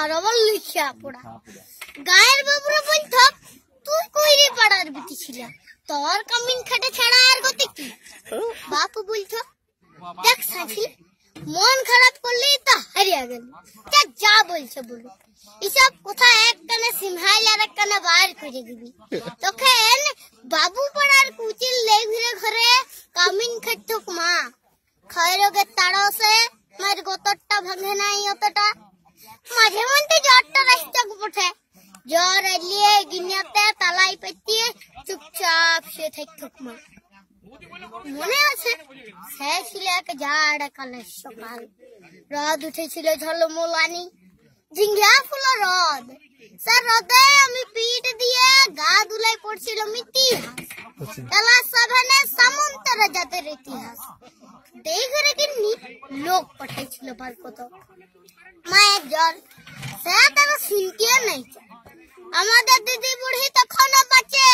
আর আরবল লিখিয়া পড়া গায়ের বাবুরা বলত তুই কইরে পাড়ার বিটি ছিল তোর কামিন খাটে ছাড়া আর গতি কি বাপু বলত দেখ সাইফি মন খারাপ করলে তা হারিয়া গেল তা যা বলছে বলো এসব কথা এক কানে সিনহাইল আর এক কানে বার করে দিবি তখন বাবু পাড়ার কুচিল ঘুরে ঘরে কামিন খেটুক মা খয়েরোগের তাড়সে মায়ের গোতরটা ভাঙে নাই অতটা মাঝে মধ্যে জ্বরটা রাস্তা উঠে জ্বর এলিয়ে গিনিয়াতে তালাই পেতিয়ে চুপচাপ সে থাকুক মা মনে আছে সে ছিল এক ঝাড় কালের সকাল রদ উঠেছিল ঝলমলানি ঝিঙ্গা ফুল রদ স্যার রদে ছিল পাঁচ কত একজন আমাদের দিদি বুড়ি তখন বাঁচে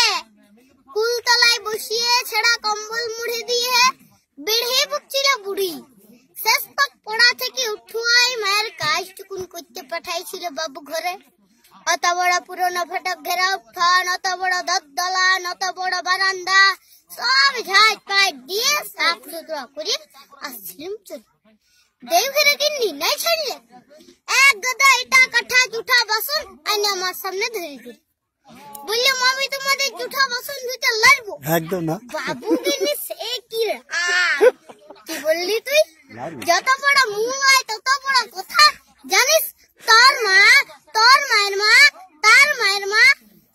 কুলতলায় বসিয়ে ছেঁড়া কম্বল মুড়ি দিয়ে বেড়ে বুকছিল বুড়ি শেষ পাক পড়া থেকে উঠুয়াই মায়ের কাজটুকুন করতে পাঠাইছিল বাবু ঘরে অত বড় পুরনো ফটক ঘেরা উঠান অত বড় দোতলান অত বড় বারান্দা সব ঝাঁজ পায় দিয়ে সাফ সুতরা করে আসছিলাম চলতে देवघर के निन्ना छले एक गदा इटा कठा जुठा बसन अन्य मा सामने धरे दे बोलियो मा तो मदे जुठा बसन दु चल लड़बो एकदम ना बाबू के नि से की आ तू बोलली तू जत बड़ा मुंह आए तो तो बड़ा कथा जानिस तोर मा तोर मायर मा तार मायर मा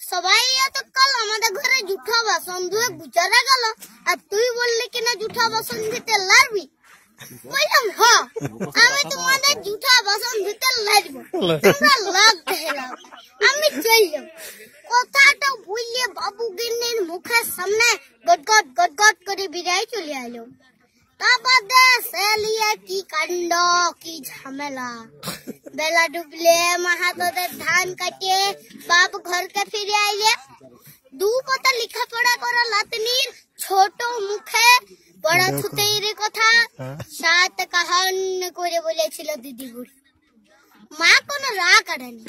सबाई यो तो कल हमरे घरे जुठा बसन दुए गुचारा गलो आ तू बोलले कि ना जुठा बसन दे আমি তোমাদের জুতা বাসন ধুতে লাগবো তোমরা লাগ দেখালাম আমি চললাম কথাটা বললে বাবু গিন্নির মুখের সামনে গটগট গটগট করে বিদায় চলে এলো তারপরে সে নিয়ে কি কাণ্ড কি ঝামেলা বেলা ডুবলে মাহাতদের ধান কাটে বাপ ঘরকে ফিরে আইলে দু কথা লেখাপড়া করা লাতনির ছোট মুখে পড়াশুতের কথা হ্যাঁ। সাত কাহান্ন করে বলেছিল দিদিগুড়ি মা কোনো রা কাটেনি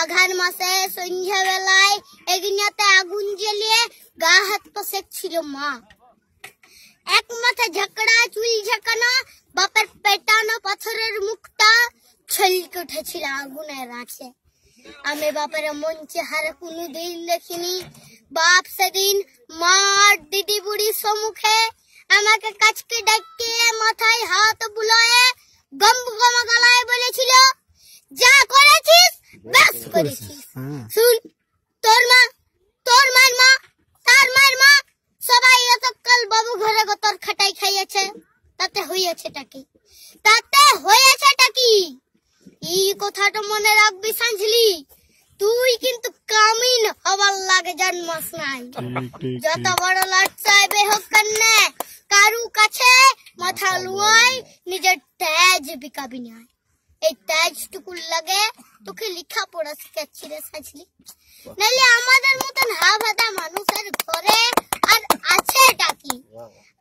আঘান মাসে সন্ধ্যাবেলায় এগিনাতে আগুন জ্বেলিয়ে গা হাত পাশে ছিল মা এক মাথা ঝাঁকড়া চুল ঝাঁকানো বাপের পেটানো পাথরের মুখটা ছলকে উঠেছিল আগুনের আছে আমি বাপের মন চেহারা কোনোদিন দেখিনি বাপ সেদিন মা আর দিদি বুড়ির সম্মুখে আমাকে কাছকে ডাকতে মাথায় হাত বুলায়ে গম গম গলায় বলেছিল যা করেছিস বাস করেছিস হ্যাঁ। শুন তোর মা তোর মার মা তার মার মা সবাই এতকাল বাবু ঘরে গতর খাটাই খাইয়েছে তাতে হইয়াছেটা টাকি তাতে হয়েছেটা টাকি এই কথাটা মনে রাখবি সাঁঝলি তুই কিন্তু কামিন হবার লাগে জন্মাস নাই যত বড় লাট চাইবে হোক কেন কারু কাছে মাথা লুয়াই নিজের তেজ বিকাবি নাই এই তেজটুকু লাগে তোকে লিখা পড়া শিখাচ্ছি রে সাজলি নাহলে আমাদের মতন হাভাদা মানুষের ঘরে আর আছে ডাকি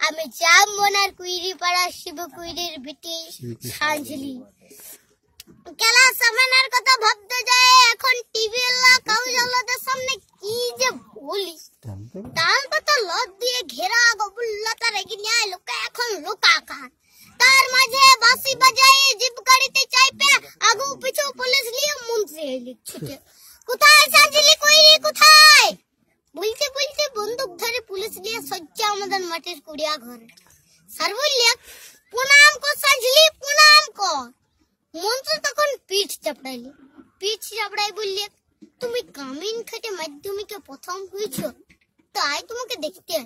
আমি যাব মনার কুইরি পাড়া শিব কুইরির বিটি সাজলি তার মাঝে বাসি বাজায় জিপ গাড়িতে চাইপে আগু পিছু পুলিশ নিয়ে মুনছে ছুটে কোথায় সাজিলি কইরি কোথায় বলতে বলতে বন্দুক ধরে পুলিশ নিয়ে সজ্জা আমাদের মাটির কুড়িয়া ঘরে সার্বল্য চাপড়াইলে পিঠ চাপড়াই বললে তুমি গ্রামীণ খেটে মাধ্যমিকে প্রথম হয়েছ তাই তোমাকে দেখতে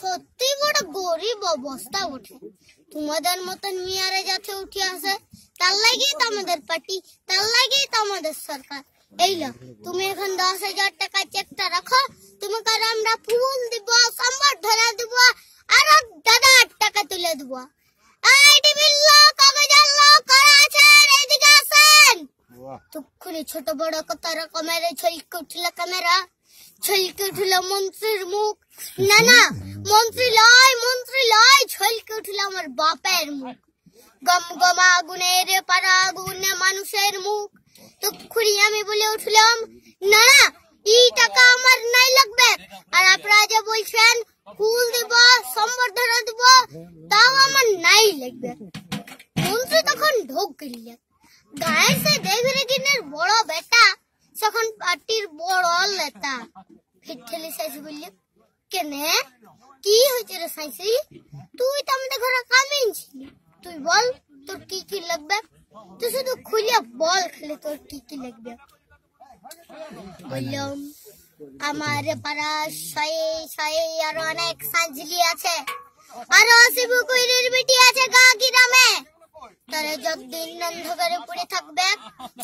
সত্যি বড় গরিব অবস্থা ওঠে তোমাদের মতন মেয়ারা যাতে উঠে আসে তার লাগেই তো আমাদের পার্টি তার লাগেই তো আমাদের সরকার এই লো তুমি এখন দশ হাজার টাকা চেকটা রাখো তোমাকে আমরা ফুল দিব সম্বর্ধনা দিব আর দাদা টাকা তুলে দিব আই টিভি সামনে ছোট বড় কত রকমের ছলকে উঠল ক্যামেরা ছলকে উঠল মন্ত্রীর মুখ না না মন্ত্রী লয় মন্ত্রী লয় ছলকে উঠল আমার বাপের মুখ গম গম আগুনের পাড়া আগুন মানুষের মুখ তো তক্ষুনি আমি বলে উঠলাম না এই টাকা আমার নাই লাগবে আর আপনারা যে বলছেন ফুল দিব সম্বর্ধনা দিব তাও আমার নাই লাগবে মন্ত্রী তখন ঢোক গেলিয়া গায়ে দেখলে কিনের বড় বেটা সখন পার্টির বড় লেতা ফিট খেলি সাইসি বললি কেনে কি হয়েছে রে সাইসি তুই তো আমাদের ঘরে কামিন তুই বল তোর কি কি লাগবে তুই শুধু খুলিয়া বল খেলে তোর কি কি লাগবে বললাম আমার পাড়া শয়ে শয়ে আরো অনেক সাঁঝলি আছে আরো শিবু কুইরির বিটি আছে গা গ্রামে তারা যতদিন অন্ধকারে পড়ে থাকবে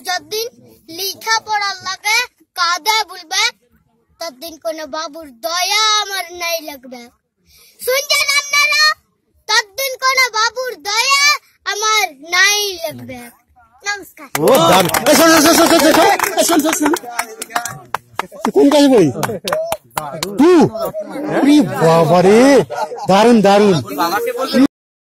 যতদিন লিখা পড়ার লাগে কাদা বলবে ততদিন কোন বাবুর দয়া আমার নাই লাগবে শুনছেন আপনারা ততদিন কোন বাবুর দয়া আমার নাই লাগবে নমস্কার কোন কাজ বই দারুন দারুন